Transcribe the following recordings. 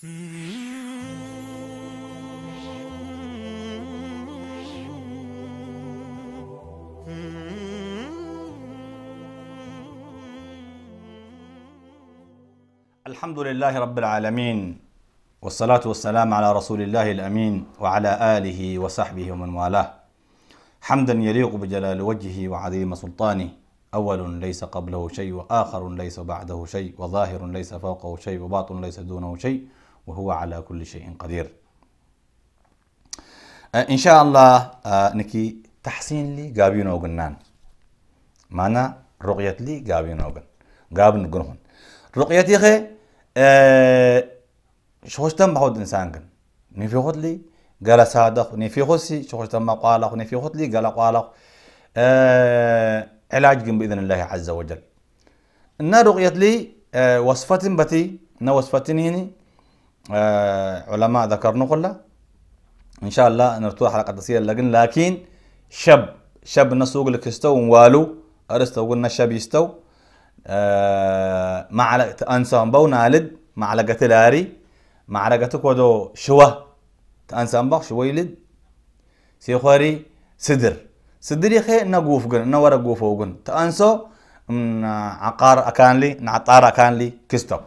الحمد لله رب العالمين والصلاة والسلام على رسول الله الأمين وعلى آله وصحبه ومن والاه حمدا يليق بجلال وجهه وعظيم سلطانه أول ليس قبله شيء وآخر ليس بعده شيء وظاهر ليس فوقه شيء وباطن ليس دونه شيء وهو على كل شيء قدير آه، ان شاء الله آه، نكي تحسين لي غابين اوغنان معنا رؤية لي غابين اوغن غابن غنهن رؤيتي خي آه، شوشتم بحود انسان كن نفيخوت لي قال صادق نفيخوت سي شوشتم ما قالق نفيخوت لي قال قالق علاج بإذن الله عز وجل إن رؤية لي وصفة بتي إن وصفتين آه، علماء ذكرنا كلها ان شاء الله نرتوح حلقه تصير لكن لكن شب شب نسوق لك يستو ونوالو ارستو قلنا شب يستو آه معلقة أنسان بو نالد معلقة لاري معلقة كودو شوى تأنسان بو شوى يلد سيخوري سدر سدر يخي نقوف قن نورا قوفو قن تأنسو عقار أكان لي نعطار أكان لي كستو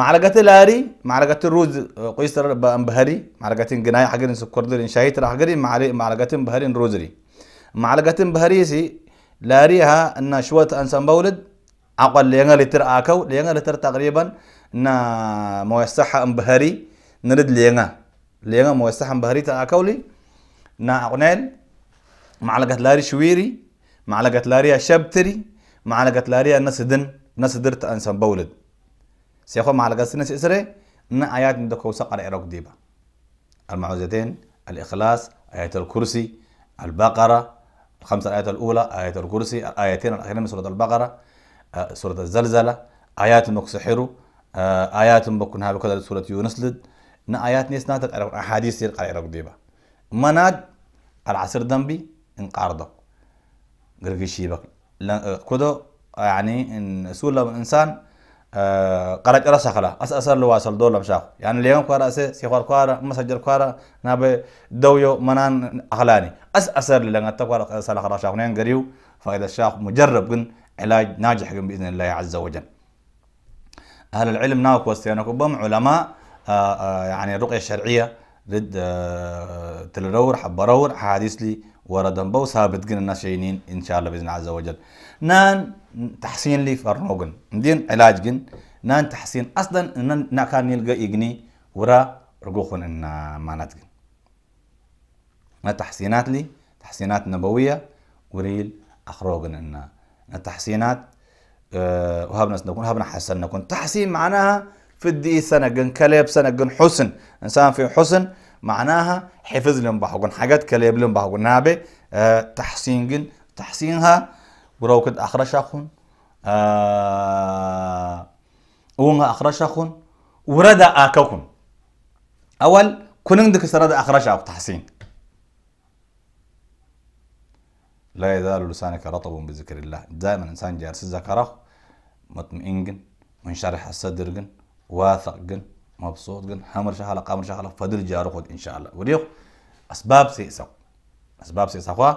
معلقة لاري معلقة الروز آه، قيسر بهري معلقة جناي حجرين سكر درين شهيت راح قري معلقة بهرين روزري معلقة بهري سي لاريها إن شوات أنسان بولد عقل لينا لتر آكو لينا لتر تقريبا إن آه، موسحة بهري نرد لينا لينا موسحة اكو لي نا عقنال معلقة لاري شويري معلقة لاري شبتري معلقة لاري نسدن نسدرت أنسان بولد سيخو مع القسنس إسري إن آيات من دكو سقر إيروك ديبا المعوذتين الإخلاص آية الكرسي البقرة الخمس الآيات الأولى آية الكرسي الآيتين الأخيرين من سورة البقرة آه سورة الزلزلة آيات مكسحرو آه آيات بكونها بكذا سورة يونس لد إن آيات نيسنات أحاديث يرقى إيروك ديبا مناد العصر دنبي انقارضه قرقشيبك كده آه، يعني إن سورة الإنسان قرأت رأسه خلا أس أسر لو أصل دول بشاخ يعني اليوم كارا أسي سيخوار كارا مسجر كارا نابي دويو منان أخلاني أس أسر لنا تقوار أسر خلا شاخ نين قريو فإذا الشاخ مجرب قن علاج ناجح قن بإذن الله عز وجل أهل العلم ناوك وستيانك بم علماء آه، آه، يعني الرقية الشرعية ضد آه، تلرور حبرور حديث لي وردن بو ثابت قلنا شينين إن شاء الله بإذن عز وجل نان تحسين لي فرنوجن ندين علاج جن نان تحسين أصلا نان نكان يلقى يجني ورا رجوخن إن ما جن ما تحسينات لي تحسينات نبوية وريل أخروجن إن التحسينات أه وهابنا سنكون هابنا حسن نكون تحسين معناها في الدي سنة جن كلب سنة جن حسن إنسان في حسن معناها حفظ لهم بحقون حاجات كليب لهم بحقون نابي أه تحسين تحسينها وروكد أخرشاخن أه وونها أخرشاخن وردا آكاخن أول كنن دك سردا أخرشا تحسين لا يزال لسانك رطب بذكر الله دائما إنسان جالس ذكره مطمئن جن منشرح الصدر جن واثق جن مبسوط جن حمر شهلا قمر شهلا فدر جارو خد إن شاء الله وريخ أسباب سيسق أسباب سيسقها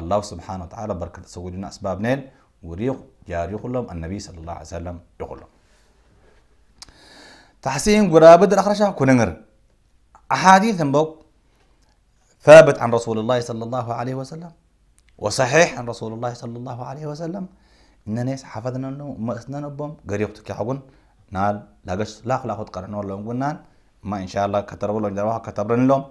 الله سبحانه وتعالى بركة سوينا أسباب نيل وريخ جاري يقول النبي صلى الله عليه وسلم يقول تحسين قرابة الأخرى شهر كننر أحاديث بوك ثابت عن رسول الله صلى الله عليه وسلم وصحيح عن رسول الله صلى الله عليه وسلم إن ناس حفظنا أنه ما أسنا نبهم قريقتك حقون نال لاقش لاخ لاخد قرن ولا قلنا ما إن شاء الله كتروا لهم جربها كتبرن لهم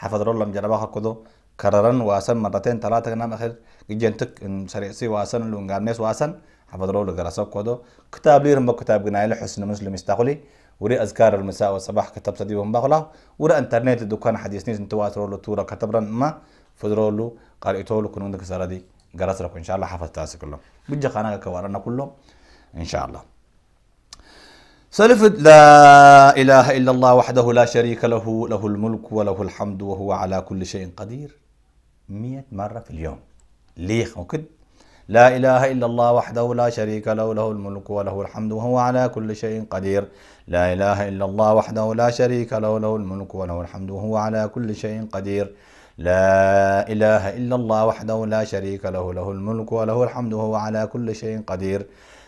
حفظوا لهم جربها كذو كررن واسن مرتين ثلاثة كنا آخر جنتك إن سريعسي واسن لون قارنس واسن حفظوا له دراسة كذو كتاب ليهم بكتاب جنايل حسن مسلم استقلي وري أذكار المساء والصباح كتب صديقهم بغلا وري إنترنت الدكان حديث نيز نتواتروا له تورا كتبرن ما فضلوا له قرأتوا له كنون دكسرة دي قرأت إن شاء الله حفظ حفظتها كلهم بيجي خانة كوارنا كلهم إن شاء الله سلفت لا إله إلا الله وحده لا شريك له له الملك وله الحمد وهو على كل شيء قدير مئة مرة في اليوم ليه وكد لا إله إلا الله وحده لا شريك له له الملك وله الحمد وهو على كل شيء قدير لا إله إلا الله وحده لا شريك له له الملك وله الحمد وهو على كل شيء قدير لا إله إلا الله وحده لا شريك له له الملك وله الحمد وهو على كل شيء قدير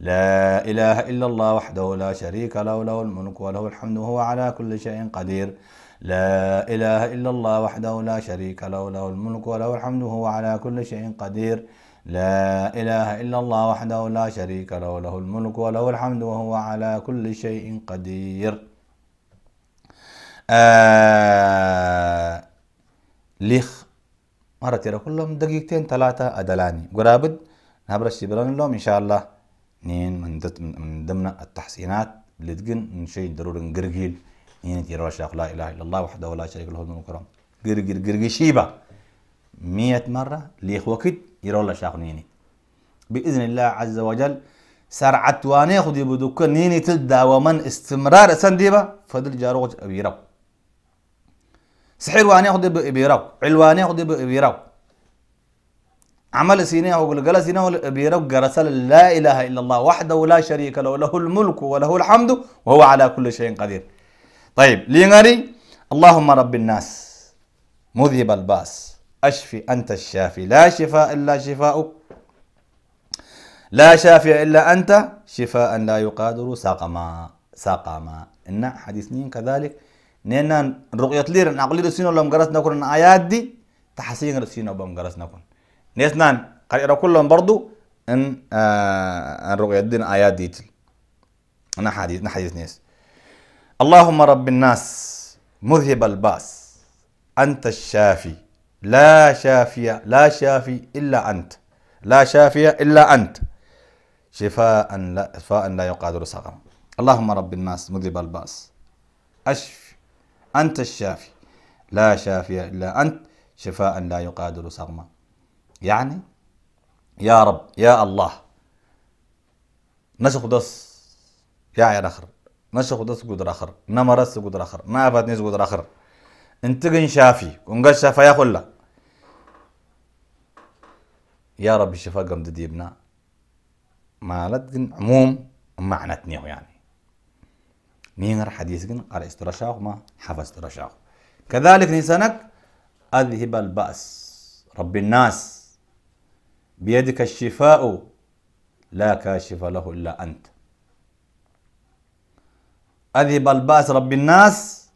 لا إله إلا الله وحده لا شريك له له الملك وله الحمد وهو على كل شيء قدير لا إله إلا الله وحده لا شريك له له الملك وله الحمد وهو على كل شيء قدير لا إله إلا الله وحده لا شريك له له الملك وله الحمد وهو على كل شيء قدير آه ليخ مرة ترى كلهم دقيقتين ثلاثة أدلاني قرابد نبرش بران لهم إن شاء الله نين من, من ضمن التحسينات اللي تقن من شيء ضروري نقرقيل نين يعني تيرا لا إله إلا الله وحده ولا شريك له الملك والكرم قرقر قرقر شيبة مية مرة ليخ وقت يرى الله شاق نيني بإذن الله عز وجل سرعت واني خدي يبدوك نيني تلدا ومن استمرار سنديبة فضل جاروج أبيرو سحر واني خدي بأبيرو علواني خدي ابيرو عمل سينه او قل سينه بيرب لا اله الا الله وحده لا شريك له له الملك وله الحمد وهو على كل شيء قدير طيب لينغري اللهم رب الناس مذيب الباس اشفي انت الشافي لا شفاء الا شفاؤك لا شافي الا انت شفاء لا يقادر سقما سقما ان حديثين كذلك نينا رؤية لير نقول لسينو لم قرسنا نكون ايات دي تحسين رسينو بم قرسنا كن نيسنان قرئ كلهم برضو ان آه ان آه، رؤية دين آيات ديتل انا حديث انا حديث نيس اللهم رب الناس مذهب الباس انت الشافي لا شافي لا شافي الا انت لا شافي الا انت شفاء لا شفاء لا يقادر سقما اللهم رب الناس مذهب الباس اشف انت الشافي لا شافي الا انت شفاء لا يقادر سقما يعني يا رب يا الله نشخ دس يا عير آخر نشخ دس قدر آخر نمرس قدر آخر نافت نيز قدر آخر انتقن شافي ونقل شافا يا خلا يا رب الشفاء قم ما مالت عموم معنتنيه يعني نينر حديث قن على استرشاق ما حفظ استرشاق كذلك نسانك أذهب البأس رب الناس بيدك الشفاء لا كاشف له إلا أنت أذهب الباس رب الناس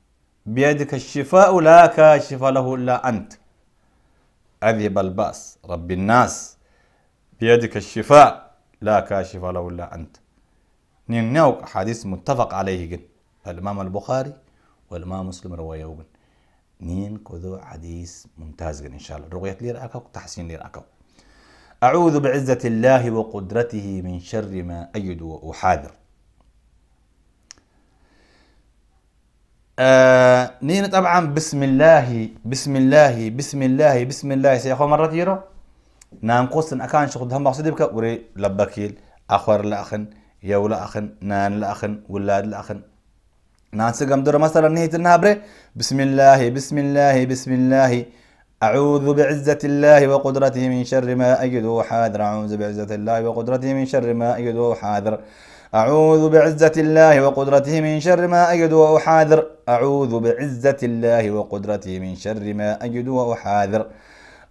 بيدك الشفاء لا كاشف له إلا أنت أذهب الباس رب الناس بيدك الشفاء لا كاشف له إلا أنت نينيوك حديث متفق عليه جن الإمام البخاري والإمام مسلم روايه نين كذو حديث ممتاز جن إن شاء الله رؤية لي رأكو تحسين لي رأكو أعوذ بعزة الله وقدرته من شر ما أجد وأحاذر آه نين طبعا بسم الله بسم الله بسم الله بسم الله سيخو مرة تيرو نان قوسن أكان شخد هم بقصد بك وري لبكيل أخوار لأخن يو لأخن نان لأخن ولاد لأخن نان سيقام دور مثلا نهيت النابري بسم الله بسم الله بسم الله, بسم الله أعوذ بعزة الله وقدرته من شر ما أجد وحاذر أعوذ بعزة الله وقدرته من شر ما أجد وحاذر أعوذ بعزة الله وقدرته من شر ما أجد وأحاذر أعوذ بعزة الله وقدرته من شر ما أجد وأحاذر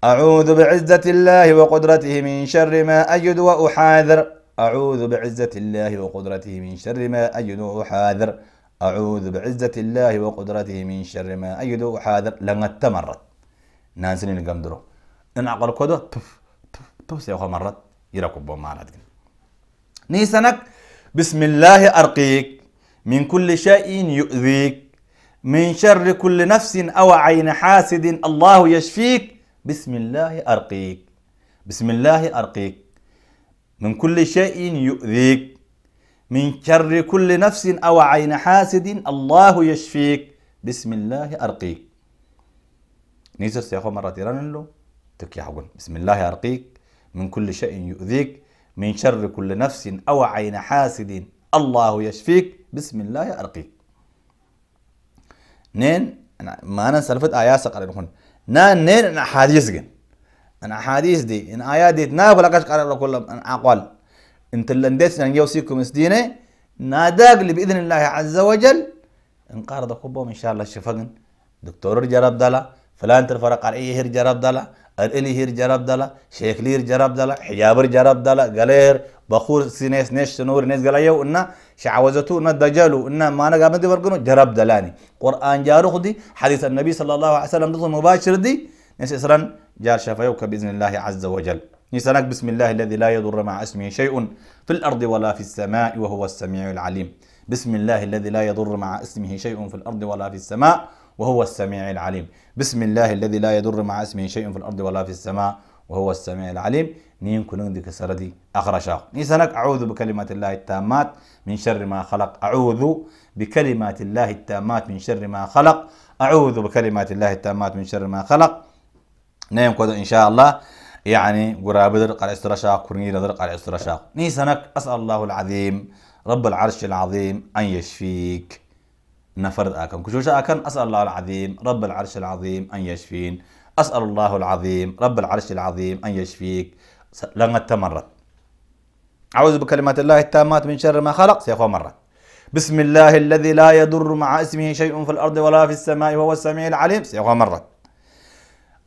أعوذ بعزة الله وقدرته من شر ما أجد وأحاذر أعوذ بعزة الله وقدرته من شر ما أجد وأحاذر أعوذ بعزة الله وقدرته من شر ما أجد وأحاذر لن تمرت نازلين قمدرو إن عقل كده تف تف تف سيخو مرات بو مالات نيسانك بسم الله أرقيك من كل شيء يؤذيك من شر كل نفس أو عين حاسد الله يشفيك بسم الله أرقيك بسم الله أرقيك من كل شيء يؤذيك من شر كل نفس أو عين حاسد الله يشفيك بسم الله أرقيك نيزر سيخو مرة تيران له تكيحون بسم الله أرقيك من كل شيء يؤذيك من شر كل نفس أو عين حاسد الله يشفيك بسم الله أرقيك نين أنا ما أنا سلفت آيات سقر هون نان نين أنا حديث جن أنا حديث دي إن آيات دي تنافل أكش قرر كل أنا أقول أنت اللي نديت أن يوصيكم سدينة ناداق اللي بإذن الله عز وجل انقرض خبهم إن شاء الله شفقن دكتور رجال عبدالله فلان ترفرق على إيه هير جرب دلا الالي هير جرب دلا لير جرب دلا حجابر جرب دلا قلير بخور سينيس نيش سنور نيس قليو إنا شعوزتو إنا دجالو إنا ما أنا دي برقنو جرب دلاني قرآن جارو خدي حديث النبي صلى الله عليه وسلم دلو مباشر دي نيس إسران جار شفايوك بإذن الله عز وجل نسألك بسم الله الذي لا يضر مع اسمه شيء في الأرض ولا في السماء وهو السميع العليم بسم الله الذي لا يضر مع اسمه شيء في الأرض ولا في السماء وهو السميع العليم بسم الله الذي لا يضر مع اسمه شيء في الأرض ولا في السماء وهو السميع العليم نين كلن دي كسردي أخرشاق نيسانك أعوذ بكلمات الله التامات من شر ما خلق أعوذ بكلمات الله التامات من شر ما خلق أعوذ بكلمات الله التامات من شر ما خلق نيم كود إن شاء الله يعني قراب درق على استرشاق كرني درق على استرشاق نيسانك أسأل الله العظيم رب العرش العظيم أن يشفيك نفرد آكم كشوش آكم أسأل الله العظيم رب العرش العظيم أن يشفين أسأل الله العظيم رب العرش العظيم أن يشفيك لن تمرد أعوذ بكلمات الله التامات من شر ما خلق سيخوى مرة بسم الله الذي لا يضر مع اسمه شيء في الأرض ولا في السماء وهو السميع العليم سيخوى مرة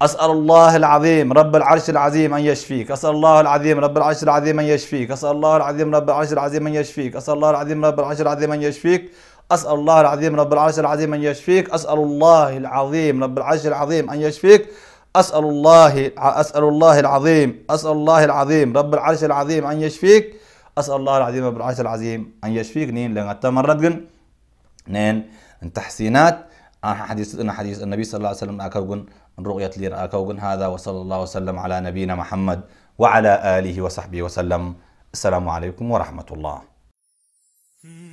أسأل الله العظيم رب العرش العظيم أن يشفيك أسأل الله العظيم رب العرش العظيم أن يشفيك أسأل الله العظيم رب العرش العظيم أن يشفيك أسأل الله العظيم رب العرش العظيم أن يشفيك أسأل الله العظيم رب العرش العظيم أن يشفيك أسأل الله العظيم رب العرش العظيم أن يشفيك أسأل الله أسأل الله العظيم أسأل الله العظيم رب العرش العظيم أن يشفيك أسأل الله العظيم رب العرش العظيم أن يشفيك نين لأن تمردن نين تحسينات آه، حديث انا حديث النبي صلى الله عليه وسلم اكون رؤية لي اكون هذا وصلى الله وسلم على نبينا محمد وعلى آله وصحبه وسلم السلام عليكم ورحمة الله. Hmm.